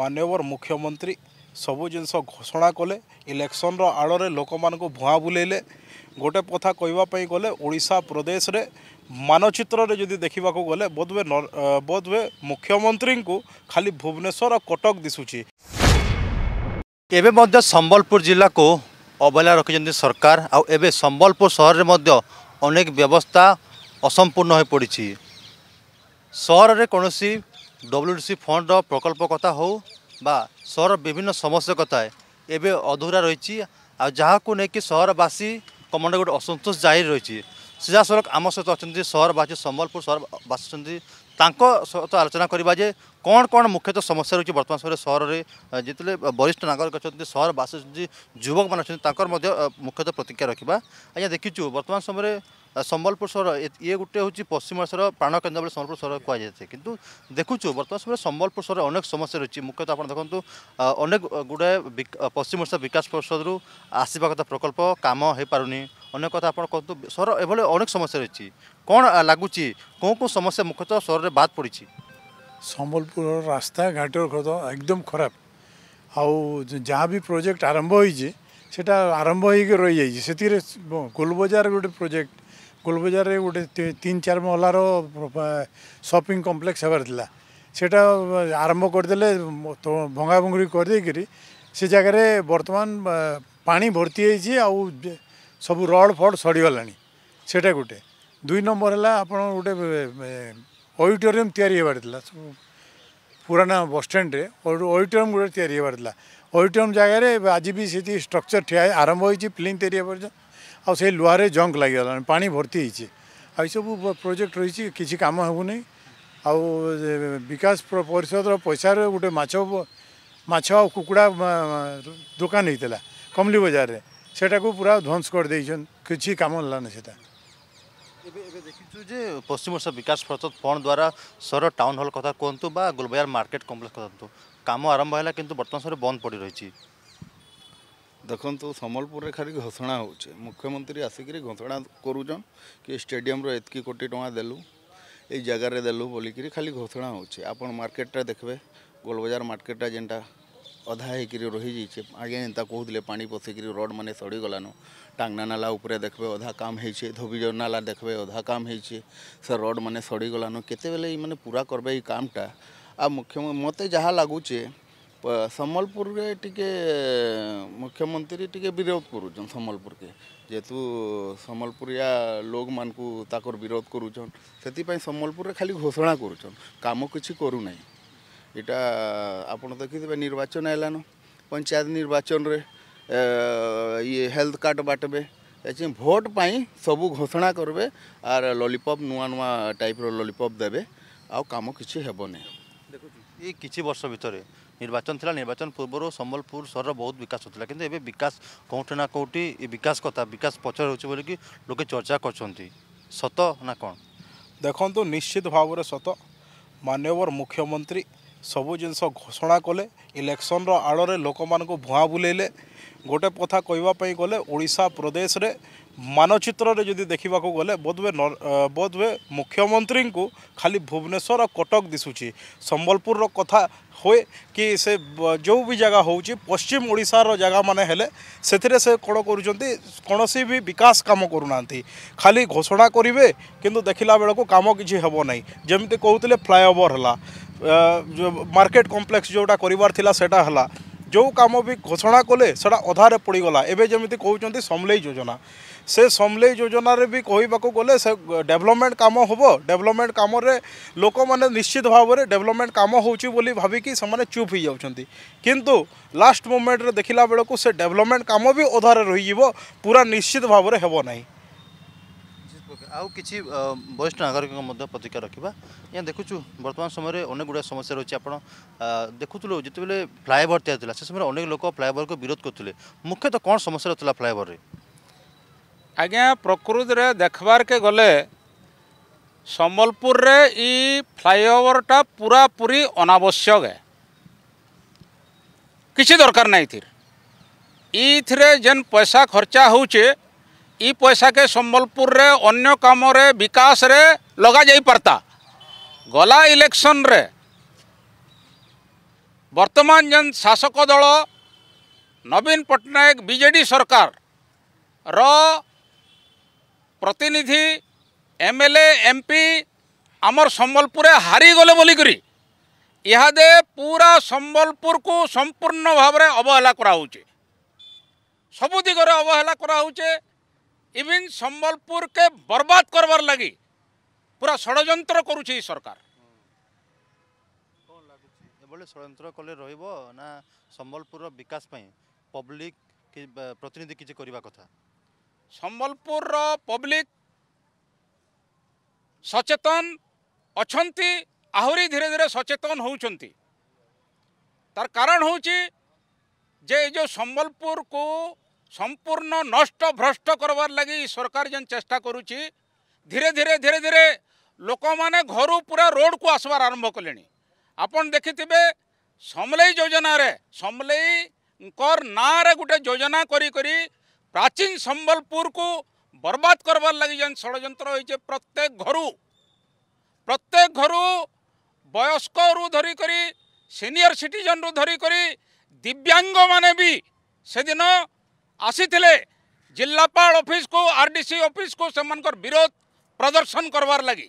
ମାନ୍ୟବର ମୁଖ୍ୟମନ୍ତ୍ରୀ ସବୁ ଜିନିଷ ଘୋଷଣା କଲେ ଇଲେକ୍ସନର ଆଳରେ ଲୋକମାନଙ୍କୁ ଭୁଆଁ ବୁଲେଇଲେ ଗୋଟେ କଥା କହିବା ପାଇଁ ଗଲେ ଓଡ଼ିଶା ପ୍ରଦେଶରେ ମାନଚିତ୍ରରେ ଯଦି ଦେଖିବାକୁ ଗଲେ ବୋଧ ହୁଏ ବୋଧ ହୁଏ ମୁଖ୍ୟମନ୍ତ୍ରୀଙ୍କୁ ଖାଲି ଭୁବନେଶ୍ୱର ଆଉ କଟକ ଦିଶୁଛି ଏବେ ମଧ୍ୟ ସମ୍ବଲପୁର ଜିଲ୍ଲାକୁ ଅବହେଳା ରଖିଛନ୍ତି ସରକାର ଆଉ ଏବେ ସମ୍ବଲପୁର ସହରରେ ମଧ୍ୟ ଅନେକ ବ୍ୟବସ୍ଥା ଅସମ୍ପୂର୍ଣ୍ଣ ହୋଇପଡ଼ିଛି ସହରରେ କୌଣସି ডব্লিউডিসি ফণ্ডর প্রকল্প কথা হো বা সহর বিভিন্ন সমস্যা কথায় এবে অধুরা রয়েছে আর যাহাকু নেকি সহরবাসী কমন্ডে গোটে অসন্তোষ জারি রয়েছে সিধাসলখ আমার সহ অনেক সহরবাসী সম্বলপুর সহরবাসী ତାଙ୍କ ସହିତ ଆଲୋଚନା କରିବା ଯେ କ'ଣ କ'ଣ ମୁଖ୍ୟତଃ ସମସ୍ୟା ରହୁଛି ବର୍ତ୍ତମାନ ସମୟରେ ସହରରେ ଯେତେବେଳେ ବରିଷ୍ଠ ନାଗରିକ ଅଛନ୍ତି ସହର ବାସୁଛନ୍ତି ଯୁବକମାନେ ଅଛନ୍ତି ତାଙ୍କର ମଧ୍ୟ ମୁଖ୍ୟତଃ ପ୍ରତିକ୍ରିୟା ରଖିବା ଆଜ୍ଞା ଦେଖିଛୁ ବର୍ତ୍ତମାନ ସମୟରେ ସମ୍ବଲପୁର ସହର ଇଏ ଗୋଟେ ହେଉଛି ପଶ୍ଚିମ ଓଡ଼ିଶାର ପ୍ରାଣକେନ୍ଦ୍ର ବୋଲି ସମ୍ବଲପୁର ସହର କୁହାଯାଇଥାଏ କିନ୍ତୁ ଦେଖୁଛୁ ବର୍ତ୍ତମାନ ସମୟରେ ସମ୍ବଲପୁର ସହର ଅନେକ ସମସ୍ୟା ରହିଛି ମୁଖ୍ୟତଃ ଆପଣ ଦେଖନ୍ତୁ ଅନେକ ଗୁଡ଼ାଏ ପଶ୍ଚିମ ଓଡ଼ିଶା ବିକାଶ ପରିଷଦରୁ ଆସିବା କଥା ପ୍ରକଳ୍ପ କାମ ହୋଇପାରୁନି অনেক কথা আপনার কত সর এভাবে অনেক সমস্যা রয়েছে কোণ লাগুচি কো কো সমস্যা মুখ্যত সরের বাদ পড়ছে সম্বলপুর রাস্তাঘাটের একদম খারাপ আউ যা প্রোজেক্ট আরম্ভ হয়েছে সেটা আরম্ভ হয়ে রয়ে রয়েছে সে গোলবজার গোটে প্রোজেক্ট গোলবজারে গোটে তিন চার মহলার সপিং কমপ্লেক্স হবার লা সেটা আরম্ভ করেদেলে ভঙ্গাভঙ্গি করে দিয়ে সে জায়গায় বর্তমান পানি ভর্তি হয়েছে আউ ସବୁ ରଡ଼ ଫଡ଼ ସରିଗଲାଣି ସେଇଟା ଗୋଟେ ଦୁଇ ନମ୍ବର ହେଲା ଆପଣ ଗୋଟେ ଅଡ଼ିଟୋରିୟମ୍ ତିଆରି ହେବାର ଥିଲା ସବୁ ପୁରାନା ବସଷ୍ଟାଣ୍ଡରେ ଅଡ଼ିଟୋରିୟମ୍ ଗୋଟେ ତିଆରି ହେବାର ଥିଲା ଅଡ଼ିଟୋରିୟମ୍ ଜାଗାରେ ଆଜି ବି ସେଠି ଷ୍ଟ୍ରକ୍ଚର୍ ଠିଆ ଆରମ୍ଭ ହୋଇଛି ପ୍ଲିନ୍ ତିଆରି ହେବା ଆଉ ସେଇ ଲୁହାରେ ଜଙ୍କ୍ ଲାଗିଗଲାଣି ପାଣି ଭର୍ତ୍ତି ହେଇଛି ଆଉ ଏସବୁ ପ୍ରୋଜେକ୍ଟ ରହିଛି କିଛି କାମ ହେଉନି ଆଉ ବିକାଶ ପରିଷଦର ପଇସାରେ ଗୋଟେ ମାଛ ମାଛ ଆଉ କୁକୁଡ଼ା ଦୋକାନ ହେଇଥିଲା କମଲି ବଜାରରେ সেটাকে ପୁରା ଧ୍ୱଂସ କରିଦେଇଛନ୍ କିଛି କାମ ହେଲାନି ସେଟା ଏବେ ଏବେ ଦେଖିଛୁ ଯେ ପଶ୍ଚିମ ଓଡ଼ିଶା ବିକାଶ ପରିଷଦ ଫଣ୍ଡ ଦ୍ୱାରା ସହର ଟାଉନ୍ ହଲ୍ କଥା କୁହନ୍ତୁ ବା ଗୋଲବଜାର ମାର୍କେଟ କମ୍ପ୍ଲେକ୍ସ କଥା କୁହନ୍ତୁ କାମ ଆରମ୍ଭ ହେଲା କିନ୍ତୁ ବର୍ତ୍ତମାନ ସମୟରେ ବନ୍ଦ ପଡ଼ି ରହିଛି ଦେଖନ୍ତୁ ସମ୍ବଲପୁରରେ ଖାଲି ଘୋଷଣା ହେଉଛି ମୁଖ୍ୟମନ୍ତ୍ରୀ ଆସିକିରି ଘୋଷଣା କରୁଛନ୍ କି ଷ୍ଟାଡିୟମ୍ର ଏତିକି କୋଟି ଟଙ୍କା ଦେଲୁ ଏଇ ଜାଗାରେ ଦେଲୁ ବୋଲିକିରି ଖାଲି ଘୋଷଣା ହେଉଛି ଆପଣ ମାର୍କେଟ୍ଟା ଦେଖିବେ ଗୋଲବଜାର ମାର୍କେଟ୍ଟା ଯେନ୍ଟା ଅଧା ହେଇକିରି ରହିଯାଇଛେ ଆଜ୍ଞା ଏନ୍ତା କହୁଥିଲେ ପାଣି ପଶିକିରି ମାନେ ସଡ଼ିଗଲାନ ଟାଙ୍ଗନା ନାଲା ଉପରେ ଦେଖ୍ବେ ଅଧା କାମ ହେଇଛେ ଧୋବିଜ ନାଲା ଦେଖ୍ବେ ଅଧା କାମ ହେଇଛେ ସେ ରଡ଼୍ ମାନେ ସଡ଼ିଗଲାନ କେତେବେଲେ ଇମାନେ ପୁରା କର୍ବେ ଏଇ କାମଟା ଆଉ ମୁଖ୍ୟ ମୋତେ ଯାହା ଲାଗୁଛେ ସମ୍ବଲପୁରରେ ଟିକେ ମୁଖ୍ୟମନ୍ତ୍ରୀ ଟିକେ ବିରୋଧ କରୁଛନ୍ ସମ୍ବଲପୁରକେ ଯେହେତୁ ସମ୍ବଲପୁରିଆ ଲୋକମାନଙ୍କୁ ତାଙ୍କର ବିରୋଧ କରୁଛନ୍ ସେଥିପାଇଁ ସମ୍ବଲପୁରରେ ଖାଲି ଘୋଷଣା କରୁଛନ୍ କାମ କିଛି କରୁନାହିଁ এটা আপনার দেখিথে নির্বাচন ହେଲାନ পঞ্চায়েত ନିର୍ବାଚନରେ ଇଏ ହେଲ୍ଥ କାର୍ଡ଼ ବାଟବେ ଏଠି ভোট পাই ସବୁ ঘোষণা করবে আর ললিপপ ନୂଆ ନୂଆ টাইপর ললিপপ দেবে ଆଉ କାମ କିଛି ହେବନି ଦେଖୁଛୁ ଏଇ କିଛି ବର୍ଷ ଭିତରେ নির্বাচন লা নির্বাচন পূর্বর সম্বলপুর সহর বহু বিকাশ হচ্ছিল কিন্তু এবার বিকাশ কোটি না কোটি এই বিকাশ কথা বিকাশ পছরে হচ্ছে বলি লোকে চর্চা করছেন সত না কম দেখুন নিশ্চিত ভাবে সত মানবর মুখ্যমন্ত্রী ସବୁ ଜିନିଷ ଘୋଷଣା କଲେ ଇଲେକ୍ସନ୍ର ଆଳରେ ଲୋକମାନଙ୍କୁ ଭୁଆଁ ବୁଲେଇଲେ ଗୋଟେ କଥା କହିବା ପାଇଁ ଗଲେ ଓଡ଼ିଶା ପ୍ରଦେଶରେ ମାନଚିତ୍ରରେ ଯଦି ଦେଖିବାକୁ ଗଲେ ବୋଧହୁଏ ବୋଧହୁଏ ମୁଖ୍ୟମନ୍ତ୍ରୀଙ୍କୁ ଖାଲି ଭୁବନେଶ୍ୱର ଆଉ କଟକ ଦିଶୁଛି ସମ୍ବଲପୁରର କଥା ହୁଏ କି ସେ ଯେଉଁ ବି ଜାଗା ହେଉଛି ପଶ୍ଚିମ ଓଡ଼ିଶାର ଜାଗାମାନେ ହେଲେ ସେଥିରେ ସେ କ'ଣ କରୁଛନ୍ତି କୌଣସି ବି ବିକାଶ କାମ କରୁନାହାନ୍ତି ଖାଲି ଘୋଷଣା କରିବେ କିନ୍ତୁ ଦେଖିଲା ବେଳକୁ କାମ କିଛି ହେବ ନାହିଁ ଯେମିତି କହୁଥିଲେ ଫ୍ଲାଏଓଭର୍ ହେଲା মার্কেট কমপ্লেক্স যেটা করবার লা সেটা হল ଯେଉଁ କାମ ବି ଘୋଷଣା କଲେ ସେଟା ଅଧାରେ ପଡ଼ିଗଲା ଏବେ ଯେମିତି କହୁଛନ୍ତି ସମଲେଇ ଯୋଜନା ସେ ସମଲେଇ ଯୋଜନାରେ ବି କହିବାକୁ ଗଲେ ସେ ଡେଭଲପମେଣ୍ଟ କାମ ହେବ ଡେଭଲପମେଣ୍ଟ କାମରେ ଲୋକମାନେ ନିଶ୍ଚିତ ଭାବରେ ଡେଭଲପମେଣ୍ଟ କାମ ହେଉଛି ବୋଲି ଭାବିକି ସେମାନେ ଚୁପ୍ ହୋଇଯାଉଛନ୍ତି କିନ୍ତୁ ଲାଷ୍ଟ ମୁମେଣ୍ଟରେ ଦେଖିଲା ବେଳକୁ ସେ ଡେଭଲପମେଣ୍ଟ କାମ ବି ଅଧାରେ ରହିଯିବ ପୁରା ନିଶ୍ଚିତ ଭାବରେ ହେବ ନାହିଁ ଆଉ କିଛି ବରିଷ୍ଠ ନାଗରିକଙ୍କ ମଧ୍ୟ ପ୍ରତିକାର ରଖିବା ଏହା ଦେଖୁଛୁ ବର୍ତ୍ତମାନ ସମୟରେ ଅନେକ ଗୁଡ଼ିଏ ସମସ୍ୟା ରହିଛି ଆପଣ ଦେଖୁଥିଲୁ ଯେତେବେଳେ ଫ୍ଲାଏଓଭର ତିଆରି ଥିଲା ସେ ସମୟରେ ଅନେକ ଲୋକ ଫ୍ଲାଏଓଭରକୁ ବିରୋଧ କରୁଥିଲେ ମୁଖ୍ୟତଃ କ'ଣ ସମସ୍ୟା ରହୁଥିଲା ଫ୍ଲାଏଓଭରରେ ଆଜ୍ଞା ପ୍ରକୃତିରେ ଦେଖ୍ବାର୍କେ ଗଲେ ସମ୍ବଲପୁରରେ ଇ ଫ୍ଲାଏଓଭରଟା ପୁରାପୁରି ଅନାବଶ୍ୟକ କିଛି ଦରକାର ନାହିଁ ଏଥିରେ ଇଥିରେ ଯେନ୍ ପଇସା ଖର୍ଚ୍ଚା ହେଉଛେ ଇ ପଇସାକେ ସମ୍ବଲପୁରରେ ଅନ୍ୟ କାମରେ ବିକାଶରେ ଲଗାଯାଇପାରତା ଗଲା ଇଲେକ୍ସନରେ ବର୍ତ୍ତମାନ ଯେନ୍ ଶାସକ ଦଳ ନବୀନ ପଟ୍ଟନାୟକ ବିଜେଡ଼ି ସରକାରର ପ୍ରତିନିଧି M L A M P ଆମର ସମ୍ବଲପୁରରେ ହାରିଗଲେ ବୋଲିକରି ଇହାଦେ ପୁରା ସମ୍ବଲପୁରକୁ ସମ୍ପୂର୍ଣ୍ଣ ଭାବରେ ଅବହେଳା କରାହେଉଛେ ସବୁ ଦିଗରେ ଅବହେଳା କରାହେଉଛେ ইভিন সম্বলপুরকে বরবাদ করবার লাগি পুরা ষড়যন্ত্র করুছে এই সরকার এভাবে ষড়যন্ত্র কলে রহব না সম্বলপুর বিকাশ পাই পব্লিক প্রতিনিধি কিছু করা কথা সম্বলপুর পব্লিক সচেতন অছন্তি আহরি ধীরে ধীরে সচেতন হচ্ছন্তি তার কারণ হচ্ছে যে এই যে সম্বলপুরকু সম্পূর্ণ নষ্ট ভ্রষ্ট করবার লাগি সরকার যেন চেষ্টা করুছি ধীরে ধীরে ধীরে ধীরে ଲୋକମାନେ ଘରୁ ପୁରା ରୋଡ଼କୁ ଆସିବାର ଆରମ୍ଭ କଲେଣି ଆପଣ ଦେଖିଥିବେ ସମଲେଇ ଯୋଜନାରେ ସମଲେଇଙ୍କର ନାଁରେ ଗୋଟେ ଯୋଜନା କରି କରି ପ୍ରାଚୀନ ସମ୍ବଲପୁରକୁ ବର୍ବାଦ କରବାର ଲାଗି ଯେନ୍ ଷଡ଼ଯନ୍ତ୍ର ହୋଇଛେ ପ୍ରତ୍ୟେକ ଘରୁ ପ୍ରତ୍ୟେକ ଘରୁ ବୟସ୍କରୁ ଧରିକରି ସିନିୟର ସିଟିଜନରୁ ଧରିକରି ଦିବ୍ୟାଙ୍ଗମାନେ ବି ସେଦିନ ଆସିଥିଲେ ଜିଲ୍ଲାପାଳ ଅଫିସକୁ ଆର୍ ଡି ସି ଅଫିସକୁ ସେମାନଙ୍କର ବିରୋଧ ପ୍ରଦର୍ଶନ କରବାର୍ ଲାଗି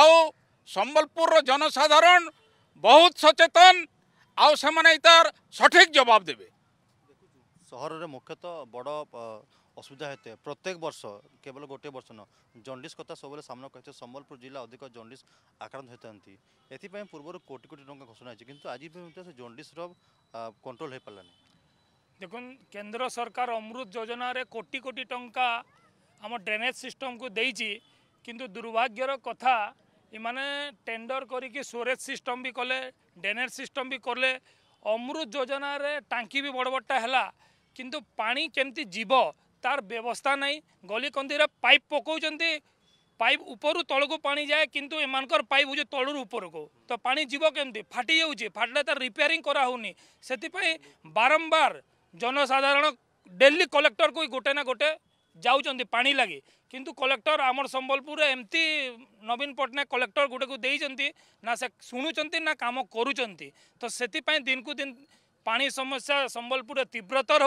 ଆଉ ସମ୍ବଲପୁରର ଜନସାଧାରଣ ବହୁତ ସଚେତନ ଆଉ ସେମାନେ ତାର ସଠିକ୍ ଜବାବ ଦେବେ ସହରରେ ମୁଖ୍ୟତଃ ବଡ଼ অসুবিধা হতে প্রত্যেক বর্ষ কেবল গোটে বর্ষ ন জন্ডিস কথা সবুলে সামনা করছে সম্বলপুর জেলা অধিক জন্ডিস আক্রান্ত হয়ে এথিপাই পূর্ব কোটি কোটি টঙ্কা ঘোষণা হয়েছে কিন্তু আজ পর্যন্ত সে জন্ডিসর কন্ট্রোল হয়ে পারা দেখুন কেন্দ্র সরকার অমৃত যোজনার কোটি কোটি টঙ্কা আমার ড্রেনেজ সিষ্টমকে দিয়েছি কিন্তু দুর্ভাগ্যর কথা এমানে টেন্ডর করি সোরেজ সিষ্টম বি কলে ড্রেনেজ সিষ্টম বি কলে অমৃত যোজনার টাঙ্কি বি বড় বড়টা হল কিন্তু পানি কেমতি যাব তার ব্যবস্থা নাই গলিকন্দিরে পাইপ পকাউছেন পাইপ উপরু তলকু পা যায় কিন্তু এমানকর পাইপ হচ্ছে তলুর উপরক তো পা যাব কমি ফাটি যাচ্ছে ফাটলে তার রিপেয়ারিং করা হোনি সেপাই বারম্বার जनसाधारण डेल्ली कलेक्टरको गोटे न गोटे जाने किंतु कलेक्टर आम संबलपुर एमती नवीन पट्टनायक कलेक्टर को ना गुडको दिन्छ नुणुन्छ नाम कुन चाहिँ तपाईँ दिन दिन कुन पास्या सम्बलपुर तीव्रतर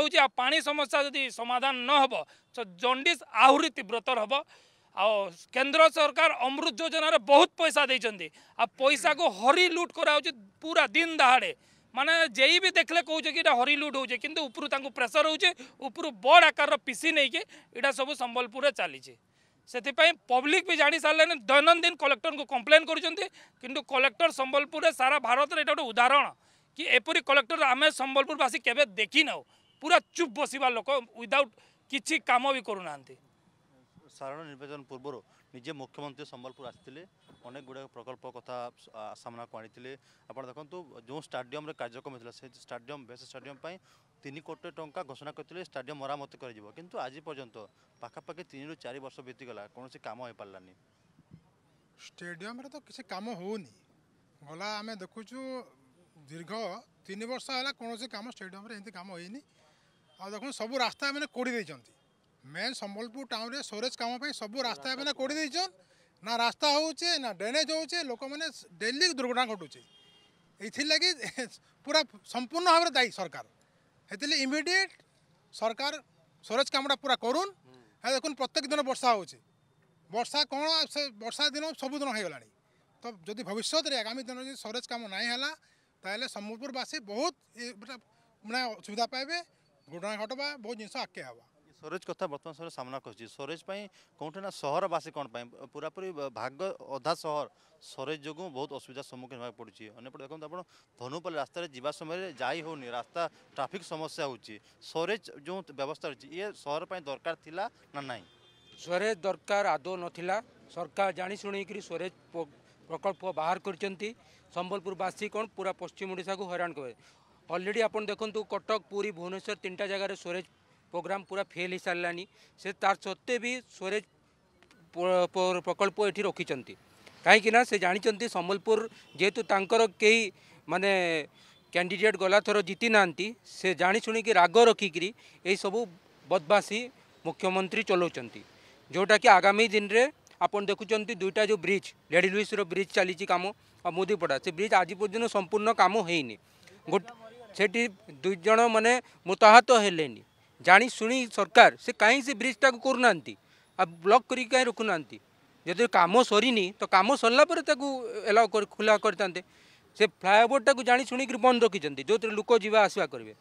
समाधान न नहो त जन्डि आह्री तीव्रतर हे आ केन्द्र सरकार अमृत जोजनार बहुत पैसा आ को हरि लुट गराउ पूरा दिन दहाड़े মানে যেই ବି ଦେଖିଲେ କହୁଛେ କି ଏଇଟା ହରିଲୁଟ୍ ହଉଛେ କିନ୍ତୁ ଉପରୁ ତାଙ୍କୁ ପ୍ରେସର୍ ହଉଛେ ଉପରୁ ବଡ଼ ଆକାରର ପିସି ନେଇକି ଏଇଟା ସବୁ ସମ୍ବଲପୁରରେ ଚାଲିଛି ସେଥିପାଇଁ ପବ୍ଲିକ୍ ବି ଜାଣିସାରିଲେଣି ଦୈନନ୍ଦିନ କଲେକ୍ଟରଙ୍କୁ କମ୍ପ୍ଲେନ୍ କରୁଛନ୍ତି କିନ୍ତୁ କଲେକ୍ଟର ସମ୍ବଲପୁରରେ ସାରା ଭାରତରେ ଏଇଟା ଗୋଟେ ଉଦାହରଣ କି ଏପରି କଲେକ୍ଟର ଆମେ ସମ୍ବଲପୁରବାସୀ କେବେ ଦେଖିନାହୁଁ ପୁରା ଚୁପ୍ ବସିବା ଲୋକ ୱିଦାଉଟ୍ କିଛି କାମ ବି କରୁନାହାନ୍ତି ସାଧାରଣ ନିର୍ବାଚନ ପୂର୍ବରୁ ନିଜେ ମୁଖ୍ୟମନ୍ତ୍ରୀ ସମ୍ବଲପୁର ଆସିଥିଲେ ଅନେକ ଗୁଡ଼ାଏ ପ୍ରକଳ୍ପ କଥା ସାମ୍ନାକୁ ଆଣିଥିଲେ ଆପଣ ଦେଖନ୍ତୁ ଯେଉଁ ଷ୍ଟାଡିୟମରେ କାର୍ଯ୍ୟକ୍ରମ ହୋଇଥିଲା ସେ ଷ୍ଟାଡିୟମ ବେଶ ଷ୍ଟାଡିୟମ ପାଇଁ ତିନି କୋଟି ଟଙ୍କା ଘୋଷଣା କରିଥିଲେ ଷ୍ଟାଡିୟମ ମରାମତି କରାଯିବ କିନ୍ତୁ ଆଜି ପର୍ଯ୍ୟନ୍ତ ପାଖାପାଖି ତିନିରୁ ଚାରି ବର୍ଷ ବିତିଗଲା କୌଣସି କାମ ହୋଇପାରିଲାନି ଷ୍ଟାଡିୟମରେ ତ କିଛି କାମ ହେଉନି ଗଲା ଆମେ ଦେଖୁଛୁ ଦୀର୍ଘ ତିନି ବର୍ଷ ହେଲା କୌଣସି କାମ ଷ୍ଟାଡିୟମରେ ଏମିତି କାମ ହେଇନି ଆଉ ଦେଖନ୍ତୁ ସବୁ ରାସ୍ତା ମାନେ କୋଡ଼ି ଦେଇଛନ୍ତି মেন সম্বলপুর টাউনে সোরেজ কাম সব রাস্তা এমন করে দিয়েছেন না রাস্তা হচ্ছে না ড্রেনেজ হচ্ছে লোক মানে ডেলি দুর্ঘটনা ঘটুছে এইথিরলাগি পুরা সম্পূর্ণ ভাবে দায়ী সরকার সেলে ইমিডিয়েট সরকার সোরেজ কামটা পুরা করুন দেখুন প্রত্যেক দিন বর্ষা হচ্ছে বর্ষা কোণ সে বর্ষা দিন সবুদিন হয়ে গলা তো যদি ভবিষ্যতের আগামী দিন যদি সোরেজ কাম না হলা তাহলে সম্বলপুরবাসী বহুত মানে অসুবিধা পাইবে ঘটনা ঘটবা বহু জিনিস আগে হওয়া ସୋରେଜ କଥା ବର୍ତ୍ତମାନ ସମୟରେ ସାମ୍ନା କରୁଛି ସୋରେଜ ପାଇଁ କେଉଁଠି ନା ସହରବାସୀ କ'ଣ ପାଇଁ ପୁରାପୁରି ଭାଗ ଅଧା ସହର ସୋରେଜ ଯୋଗୁଁ ବହୁତ ଅସୁବିଧା ସମ୍ମୁଖୀନ ହେବାକୁ ପଡ଼ୁଛି ଅନ୍ୟପଟେ ଦେଖନ୍ତୁ ଆପଣ ଧନୁପାଲି ରାସ୍ତାରେ ଯିବା ସମୟରେ ଯାଇ ହେଉନି ରାସ୍ତା ଟ୍ରାଫିକ୍ ସମସ୍ୟା ହେଉଛି ସୋରେଜ ଯେଉଁ ବ୍ୟବସ୍ଥା ରହିଛି ଇଏ ସହର ପାଇଁ ଦରକାର ଥିଲା ନା ନାହିଁ ସୋରେଜ ଦରକାର ଆଦୌ ନଥିଲା ସରକାର ଜାଣିଶୁଣିକରି ସୋରେଜ ପ୍ରକଳ୍ପ ବାହାର କରିଛନ୍ତି ସମ୍ବଲପୁରବାସୀ କ'ଣ ପୁରା ପଶ୍ଚିମ ଓଡ଼ିଶାକୁ ହଇରାଣ କରେ অলরেডি আপনার দেখুন কটক পুরী ভুবনেশ্বর তিনটা জায়গায় সোরেজ प्रोग्राम पूरा फेल हो साराणी से तार सत्वे भी स्वरेज प्रकल्प ये रखिंट कहीं से जानते सम्बलपुर जेहेतु तर कई मानने कैंडिडेट गला थर जीति ना से जाशुणिकी राग रखिक सबू बदमाशी मुख्यमंत्री चलाऊँ जोटा कि आगामी दिन में आप देखुं दुईटा जो ब्रिज लेडी लुईसर ब्रिज चली कम मोदीपड़ा से ब्रिज आज पर्यटन संपूर्ण कम होनी गोट से दुईज मैंने मृताहत तो हेनी जाशुणी सरकार से कहीं से ब्रिज टाक कर ब्लक कर रखुना जदि कम सरी तो कम सरलापर एलाउ कर, खुला करते से फ्लाएवरटा को जाशु बंद रखी जो लोक जावा आसवा करेंगे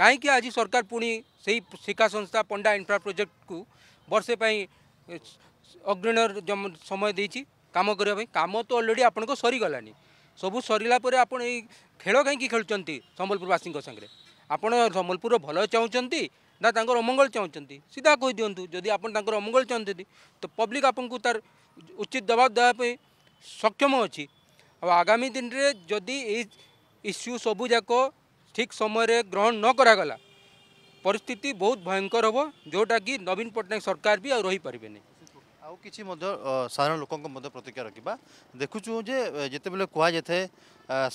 कहीं आज सरकार पुणी से शिक्षा संस्था पंडा इनफ्रा तो प्रोजेक्ट को बर्षेप अग्रण समय दे कम करने कम तो अलरेडी आप सरीगलानी सब सरलापर आप खेल कहीं खेलुंट संबलपुरवासी सांगे आपण समबलपुर भल चाहती ना अमंगल चाहूँ सीधा कह दिं जदि आप अमंगल चाहते तो पब्लिक आप उचित दबाव देवाप सक्षम अच्छी आगामी दिन में जदि यू सबू जाक ठीक समय ग्रहण न करागला परिस्थिति बहुत भयंकर हम जोटा कि नवीन पट्टनायक सरकार भी रही पारे आउ कि साधारण लोक प्रतिक्रिया रखा जे जिते बेले कह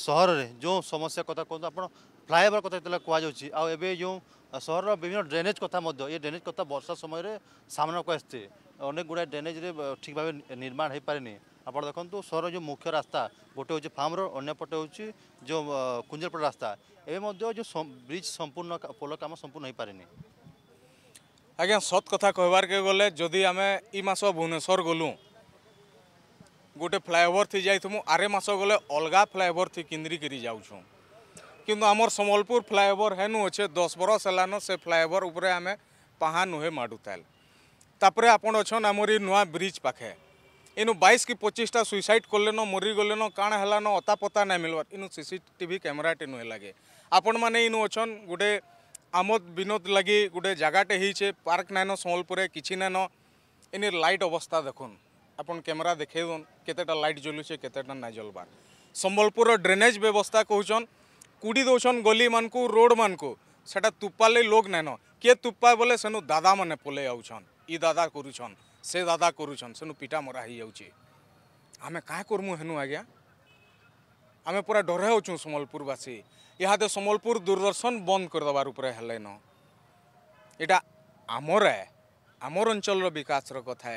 सहर से जो समस्या कथ कहु आप फ्लाएवर कथ जो कहु आउ जो ସହରର ବିଭିନ୍ନ ଡ୍ରେନେଜ୍ କଥା ମଧ୍ୟ ଏ ଡ୍ରେନେଜ୍ କଥା ବର୍ଷା ସମୟରେ ସାମ୍ନାକୁ ଆସିଛି ଅନେକ ଗୁଡ଼ାଏ ଡ୍ରେନେଜ୍ରେ ଠିକ୍ ଭାବେ ନିର୍ମାଣ ହୋଇପାରିନି ଆପଣ ଦେଖନ୍ତୁ ସହର ଯେଉଁ ମୁଖ୍ୟ ରାସ୍ତା ଗୋଟେ ହେଉଛି ଫାର୍ମ ରୋଡ଼ ଅନ୍ୟପଟେ ହେଉଛି ଯେଉଁ କୁଞ୍ଜରପଟ ରାସ୍ତା ଏବେ ମଧ୍ୟ ଯେଉଁ ବ୍ରିଜ୍ ସମ୍ପୂର୍ଣ୍ଣ ପୋଲ କାମ ସମ୍ପୂର୍ଣ୍ଣ ହୋଇପାରିନି ଆଜ୍ଞା ସତ କଥା କହିବାର୍କେ ଗଲେ ଯଦି ଆମେ ଇ ମାସ ଭୁବନେଶ୍ୱର ଗଲୁ ଗୋଟେ ଫ୍ଲାଏଓଭର୍ ଥି ଯାଇଥିମୁ ଆରେ ମାସ ଗଲେ ଅଲଗା ଫ୍ଲାଏଓଭର୍ ଥି କିନ୍ଦ୍ରିକିରି ଯାଉଛୁ কিন্তু আমার সম্বলপুর ফ্লাইওভার হেনু অছে দশ বরষ হলান সে ফ্লাইওভার উপরে আমি পাহা নুহে মাডুতাল তাপরে আপন অছেন আমার এই নয় ব্রিজ পাখে ইনু বাইশ কি পঁচিশটা সুইসাইড করলেন মরি গলেন কাণ হলান অতা পতা নাই মিলবার ইনু টিভি ক্যামেরাটে নুহে লাগে আপন মানে ইনু অছেন গোটে আমোদ বিনোদ লাগি গোটে জায়গাটে হয়েছে পার্ক নাইন সম্বলপুরে কিছু নাইন এনির লাইট অবস্থা দেখুন আপন ক্যামেরা দেখে দুন কেতেটা লাইট জ্বলুছে কেতেটা না জ্বলবার সম্বলপুর ড্রেনেজ ব্যবস্থা কৌছন कूड़ी दौन गली मान को रोड मान को सेटा तुप्पाले लोक नैन किए तुप्पा बोले सेनु दादा मैंने पलै आऊन इ दादा करुछन से दादा करुछन सेनु पिटा मरा ही जाऊँ आम क्या करमु हेनु आज्ञा आम पूरा डर हो समबलपुरवासी इहादे समबलपुर दूरदर्शन बंद करदेवार उपरे हेलन यहाँ आमर आमर अंचल विकास कथा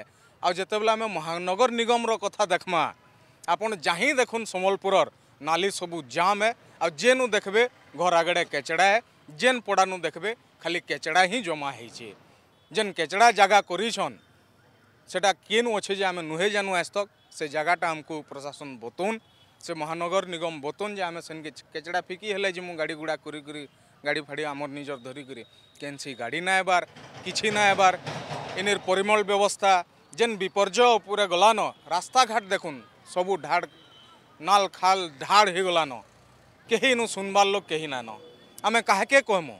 आज जिते महानगर निगम रहा देखमा आप जा देखन समबलपुरर नाली सबू जाम है आ जेनु देखे घर आगड़े केचड़ा है जेन पड़ानु देखे खाली केचड़ा ही जमा होइए जेन केचड़ा जगह करीछन सेटा केनु अच्छे जे आम नुहे जानू आज से जगहटा आमको प्रशासन बतौन से महानगर निगम बतौन जे आम सेन केचड़ा फिकी हेले जीमु गाड़ी गुड़ा करी करी गाड़ी फाड़ी आमर निजर धरिक केन गाड़ी ना एबार किसी ना एबार इनर परिमल व्यवस्था जेन विपर्य पूरा गलान रास्ता घाट देखुन सबू ढाड़ ନାଲ ଖାଲ ଢାଡ଼ ହେଇଗଲାନ କେହି ନୁ ଶୁଣବାର୍ ଲୋକ କେହି ନାନ ଆମେ କାହାକେ କହମୁ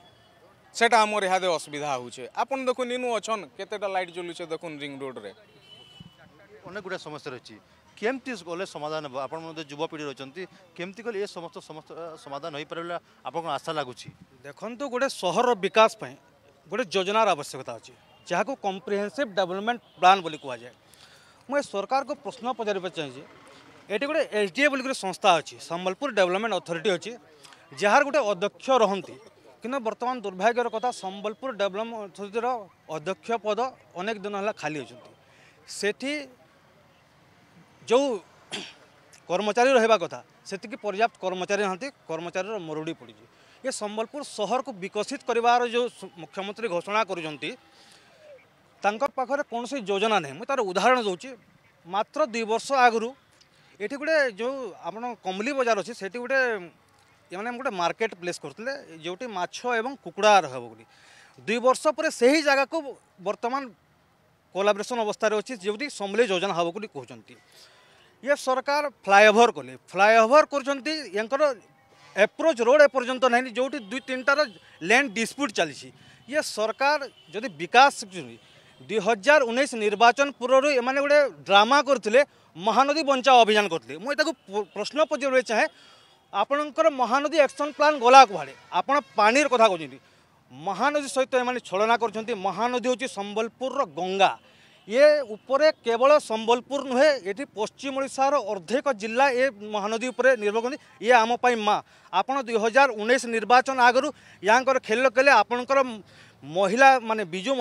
ସେଟା ଆମର ଇହାଦେ ଅସୁବିଧା ହଉଛେ ଆପଣ ଦେଖୁନ୍ ଇନୁ ଅଛନ୍ କେତେଟା ଲାଇଟ୍ ଜଲୁଛେ ଦେଖୁନ୍ ରିଙ୍ଗ ରୋଡ଼ରେ ଅନେକ ଗୁଡ଼ିଏ ସମସ୍ୟା ରହିଛି କେମିତି ଗଲେ ସମାଧାନ ହେବ ଆପଣ ମଧ୍ୟ ଯୁବପିଢ଼ି ରହିଛନ୍ତି କେମିତି ଗଲେ ଏ ସମସ୍ତ ସମସ୍ତ ସମାଧାନ ହୋଇପାରିବ ବୋଲି ଆପଣଙ୍କ ଆଶା ଲାଗୁଛି ଦେଖନ୍ତୁ ଗୋଟେ ସହରର ବିକାଶ ପାଇଁ ଗୋଟେ ଯୋଜନାର ଆବଶ୍ୟକତା ଅଛି ଯାହାକୁ କମ୍ପ୍ରିହେନ୍ସିଭ୍ ଡେଭଲପମେଣ୍ଟ ପ୍ଲାନ୍ ବୋଲି କୁହାଯାଏ ମୁଁ ଏ ସରକାରକୁ ପ୍ରଶ୍ନ ପଚାରିବାକୁ ଚାହୁଁଛି ଏଠି ଗୋଟେ ଏସ୍ ଡି ଏ ବୋଲି ଗୋଟେ ସଂସ୍ଥା ଅଛି ସମ୍ବଲପୁର ଡେଭଲପମେଣ୍ଟ ଅଥରିଟି ଅଛି ଯାହାର ଗୋଟେ ଅଧ୍ୟକ୍ଷ ରହନ୍ତି କିନ୍ତୁ ବର୍ତ୍ତମାନ ଦୁର୍ଭାଗ୍ୟର କଥା ସମ୍ବଲପୁର ଡେଭଲପମେଣ୍ଟ ଅଥରିଟିର ଅଧ୍ୟକ୍ଷ ପଦ ଅନେକ ଦିନ ହେଲା ଖାଲି ଅଛନ୍ତି ସେଠି ଯେଉଁ କର୍ମଚାରୀ ରହିବା କଥା ସେତିକି ପର୍ଯ୍ୟାପ୍ତ କର୍ମଚାରୀ ନାହାନ୍ତି କର୍ମଚାରୀର ମରୁଡ଼ି ପଡ଼ିଛି ଏ ସମ୍ବଲପୁର ସହରକୁ ବିକଶିତ କରିବାର ଯେଉଁ ମୁଖ୍ୟମନ୍ତ୍ରୀ ଘୋଷଣା କରୁଛନ୍ତି ତାଙ୍କ ପାଖରେ କୌଣସି ଯୋଜନା ନାହିଁ ମୁଁ ତା'ର ଉଦାହରଣ ଦେଉଛି ମାତ୍ର ଦୁଇ ବର୍ଷ ଆଗରୁ ଏଠି ଗୋଟେ ଯେଉଁ ଆପଣ କମଲି ବଜାର ଅଛି ସେଠି ଗୋଟେ ଏମାନେ ଗୋଟେ ମାର୍କେଟ ପ୍ଲେସ୍ କରୁଥିଲେ ଯେଉଁଠି ମାଛ ଏବଂ କୁକୁଡ଼ା ହେବ ବୋଲି ଦୁଇ ବର୍ଷ ପରେ ସେହି ଜାଗାକୁ ବର୍ତ୍ତମାନ କୋଲାବ୍ରେସନ୍ ଅବସ୍ଥାରେ ଅଛି ଯେଉଁଠି ସମଲେଇ ଯୋଜନା ହେବ ବୋଲି କହୁଛନ୍ତି ଇଏ ସରକାର ଫ୍ଲାଏଓଭର କଲେ ଫ୍ଲାଏଓଭର କରୁଛନ୍ତି ୟାଙ୍କର ଆପ୍ରୋଚ୍ ରୋଡ଼ ଏପର୍ଯ୍ୟନ୍ତ ନାହିଁ ଯେଉଁଠି ଦୁଇ ତିନିଟାର ଲ୍ୟାଣ୍ଡ ଡିସ୍ପ୍ୟୁଟ୍ ଚାଲିଛି ଇଏ ସରକାର ଯଦି ବିକାଶ ଦୁଇ ହଜାର ଉଣେଇଶ ନିର୍ବାଚନ ପୂର୍ବରୁ ଏମାନେ ଗୋଟେ ଡ୍ରାମା କରିଥିଲେ ମହାନଦୀ ବଞ୍ଚାଅ ଅଭିଯାନ କରିଥିଲେ ମୁଁ ତାକୁ ପ୍ରଶ୍ନ ପଚାରିବାକୁ ଚାହେଁ ଆପଣଙ୍କର ମହାନଦୀ ଆକ୍ସନ୍ ପ୍ଲାନ୍ ଗଲା କୁଆଡ଼େ ଆପଣ ପାଣିର କଥା କହୁଛନ୍ତି ମହାନଦୀ ସହିତ ଏମାନେ ଛଳନା କରୁଛନ୍ତି ମହାନଦୀ ହେଉଛି ସମ୍ବଲପୁରର ଗଙ୍ଗା ଇଏ ଉପରେ କେବଳ ସମ୍ବଲପୁର ନୁହେଁ ଏଠି ପଶ୍ଚିମ ଓଡ଼ିଶାର ଅର୍ଦ୍ଧେକ ଜିଲ୍ଲା ଏ ମହାନଦୀ ଉପରେ ନିର୍ଭର କରନ୍ତି ଇଏ ଆମ ପାଇଁ ମା ଆପଣ ଦୁଇ ହଜାର ଉଣେଇଶ ନିର୍ବାଚନ ଆଗରୁ ୟାଙ୍କର ଖେଳ କଲେ ଆପଣଙ୍କର মহিলা মানে বিজু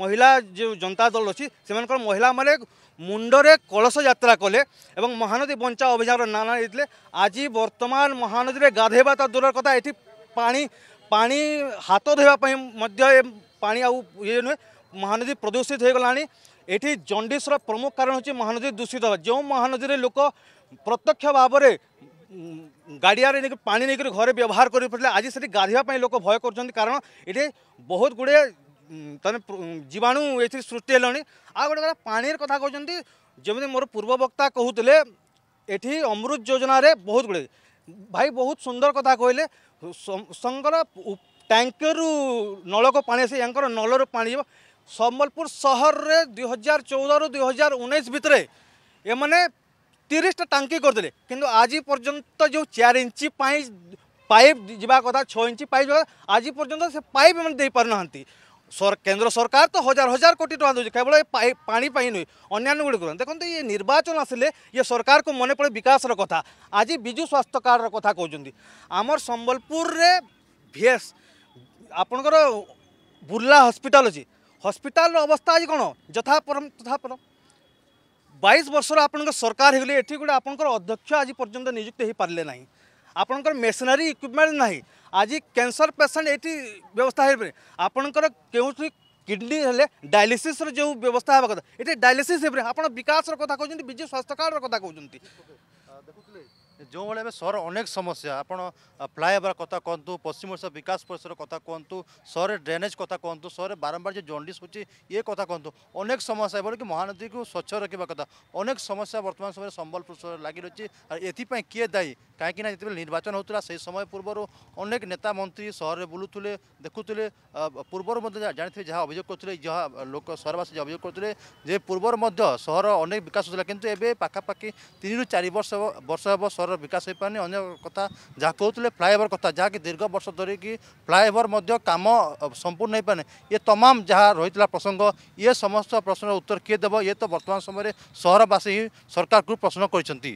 মহিলা যে জনতা দল অছি সেমানকর মহিলা মানে মুন্ডরে কলস যাত্রা কলে এবং মহানদী বঞ্চা অভিযানর নাম দিয়েছিলে আজ বর্তমান মহানদী গাধেবা তা দূরের কথা এটি পানি পানি হাত ধোয়া মধ্য পানি আউ ইয়ে মহানদী প্রদূষিত হয়ে গলা এটি জন্ডিসর প্রমুখ কারণ হচ্ছে মহানদী দূষিত যে মহানদী লোক প্রত্যক্ষ ভাবে ଗାଡ଼ିଆରେ ନେଇକି ପାଣି ନେଇକରି ଘରେ ବ୍ୟବହାର କରିପାରୁଥିଲେ ଆଜି ସେଠି ଗାଧୋଇବା ପାଇଁ ଲୋକ ଭୟ କରୁଛନ୍ତି କାରଣ ଏଠି ବହୁତ ଗୁଡ଼ିଏ ତମେ ଜୀବାଣୁ ଏଥିରେ ସୃଷ୍ଟି ହେଲାଣି ଆଉ ଗୋଟେ କଥା ପାଣିର କଥା କହୁଛନ୍ତି ଯେମିତି ମୋର ପୂର୍ବ ବକ୍ତା କହୁଥିଲେ ଏଠି ଅମୃତ ଯୋଜନାରେ ବହୁତ ଗୁଡ଼ିଏ ଭାଇ ବହୁତ ସୁନ୍ଦର କଥା କହିଲେ ସମସ୍ତଙ୍କର ଟ୍ୟାଙ୍କରରୁ ନଳକ ପାଣି ଆସି ୟାଙ୍କର ନଳରୁ ପାଣି ଯିବ ସମ୍ବଲପୁର ସହରରେ ଦୁଇ ହଜାର ଚଉଦରୁ ଦୁଇ ହଜାର ଉଣେଇଶ ଭିତରେ ଏମାନେ ତିରିଶଟା ଟାଙ୍କି କରିଦେଲେ କିନ୍ତୁ ଆଜି ପର୍ଯ୍ୟନ୍ତ ଯେଉଁ ଚାରି ଇଞ୍ଚ ପାଇଁ ପାଇପ୍ ଯିବା କଥା ଛଅ ଇଞ୍ଚ ପାଇପ୍ ଆଜି ପର୍ଯ୍ୟନ୍ତ ସେ ପାଇପ୍ ଏମାନେ ଦେଇପାରୁନାହାନ୍ତି কেন্দ্র সরকার তো হাজার হাজার কোটি টাকা দেছে কেবল পা নুহে অন্যান্য গুড়ি দেখুন ইয়ে নির্বাচন আসলে ইয়ে সরকার মনে পড়ে বিকাশর কথা আজ বিজু স্বাস্থ্য কার্ডর কথা কৌন আমার সম্বলপুরের ভিএস আপনার বুর্লা হসপিটাল অছি হসপিটাল অবস্থা আজ কোণ যথাপরম তথাপরম বাইশ বর্ষর আপনার সরকার হয়ে এটি গোটে আপনার অধ্যক্ষ আজ পর্যন্ত নিযুক্ত হয়ে পারে না আপনার মেসিনারি ইকুইপমেন্ট না আজ ক্যান্সর পেসেন্ট এটি ব্যবস্থা হয়ে পড়ে আপনার কেউটি কিডনি হলে ডায়ালিসিসর যে ব্যবস্থা হওয়া কথা এটি ডায়ালিসিস হয়ে পড়ে আপনার বিকাশর কথা কৌন বিজু স্বাস্থ্য কার্ডর কথা কৌন দেখুলে ଯେଉଁଭଳି ଏବେ ସହର ଅନେକ ସମସ୍ୟା ଆପଣ ଫ୍ଲାଏଓଭର କଥା କୁହନ୍ତୁ ପଶ୍ଚିମ ଓଡ଼ିଶା ବିକାଶ ପରିଷଦ କଥା କୁହନ୍ତୁ ସହରରେ ଡ୍ରେନେଜ୍ କଥା କୁହନ୍ତୁ ସହରରେ ବାରମ୍ବାର ଯେ ଜଣ୍ଡିସ୍ ହେଉଛି ଏ କଥା କୁହନ୍ତୁ ଅନେକ ସମସ୍ୟା ଏଭଳିକି ମହାନଦୀକୁ ସ୍ୱଚ୍ଛ ରଖିବା କଥା ଅନେକ ସମସ୍ୟା ବର୍ତ୍ତମାନ ସମୟରେ ସମ୍ବଲପୁର ସହରରେ ଲାଗି ରହିଛି ଆଉ ଏଥିପାଇଁ କିଏ ଦାୟୀ କାହିଁକିନା ଯେତେବେଳେ ନିର୍ବାଚନ ହେଉଥିଲା ସେହି ସମୟ ପୂର୍ବରୁ ଅନେକ ନେତା ମନ୍ତ୍ରୀ ସହରରେ ବୁଲୁଥିଲେ ଦେଖୁଥିଲେ ପୂର୍ବରୁ ମଧ୍ୟ ଜାଣିଥିବେ ଯାହା ଅଭିଯୋଗ କରୁଥିଲେ ଯାହା ଲୋକ ସହରବାସୀ ଯାହା ଅଭିଯୋଗ କରୁଥିଲେ ଯେ ପୂର୍ବରୁ ମଧ୍ୟ ସହର ଅନେକ ବିକାଶ ହେଉଥିଲା କିନ୍ତୁ ଏବେ ପାଖାପାଖି ତିନିରୁ ଚାରି ବର୍ଷ ବର୍ଷ ହେବ ସହର ରାସ୍ତାର ବିକାଶ ହୋଇପାରୁନି ଅନ୍ୟ କଥା ଯାହା କହୁଥିଲେ ଫ୍ଲାଏଓଭର କଥା ଯାହାକି ଦୀର୍ଘ ବର୍ଷ ଧରିକି ଫ୍ଲାଏଓଭର ମଧ୍ୟ କାମ ସମ୍ପୂର୍ଣ୍ଣ ହୋଇପାରୁନି ଏ ତମାମ ଯାହା ରହିଥିଲା ପ୍ରସଙ୍ଗ ଇଏ ସମସ୍ତ ପ୍ରଶ୍ନର ଉତ୍ତର କିଏ ଦେବ ଇଏ ତ ବର୍ତ୍ତମାନ ସମୟରେ ସହରବାସୀ ହିଁ ସରକାରକୁ ପ୍ରଶ୍ନ କରିଛନ୍ତି